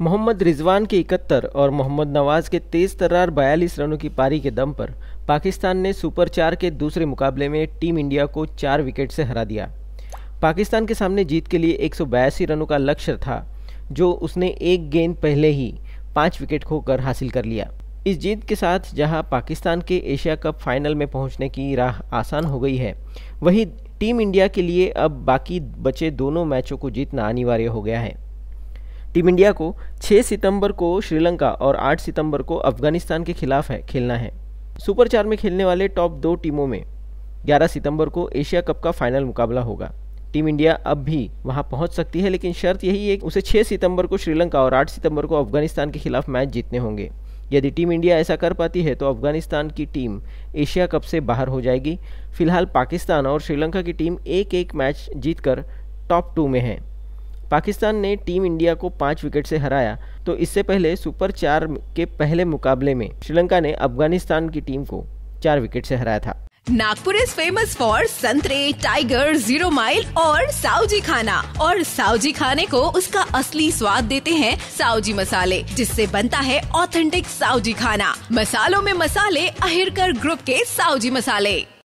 मोहम्मद रिजवान के इकहत्तर और मोहम्मद नवाज के तेज तर्रार बयालीस रनों की पारी के दम पर पाकिस्तान ने सुपर चार के दूसरे मुकाबले में टीम इंडिया को चार विकेट से हरा दिया पाकिस्तान के सामने जीत के लिए एक रनों का लक्ष्य था जो उसने एक गेंद पहले ही पाँच विकेट खोकर हासिल कर लिया इस जीत के साथ जहां पाकिस्तान के एशिया कप फाइनल में पहुंचने की राह आसान हो गई है वहीं टीम इंडिया के लिए अब बाकी बचे दोनों मैचों को जीतना अनिवार्य हो गया है टीम इंडिया को 6 सितंबर को श्रीलंका और 8 सितंबर को अफगानिस्तान के खिलाफ है खेलना है सुपर चार में खेलने वाले टॉप दो टीमों में 11 सितंबर को एशिया कप का फाइनल मुकाबला होगा टीम इंडिया अब भी वहां पहुंच सकती है लेकिन शर्त यही है कि उसे 6 सितंबर को श्रीलंका और 8 सितंबर को अफगानिस्तान के खिलाफ मैच जीतने होंगे यदि टीम इंडिया ऐसा कर पाती है तो अफगानिस्तान की टीम एशिया कप से बाहर हो जाएगी फिलहाल पाकिस्तान और श्रीलंका की टीम एक एक मैच जीतकर टॉप टू में है पाकिस्तान ने टीम इंडिया को पाँच विकेट से हराया तो इससे पहले सुपर चार के पहले मुकाबले में श्रीलंका ने अफगानिस्तान की टीम को चार विकेट से हराया था नागपुर इज फेमस फॉर संतरे टाइगर जीरो माइल और साउजी खाना और साउजी खाने को उसका असली स्वाद देते हैं साउजी मसाले जिससे बनता है ऑथेंटिक साउजी खाना मसालों में मसाले अहिरकर ग्रुप के साउजी मसाले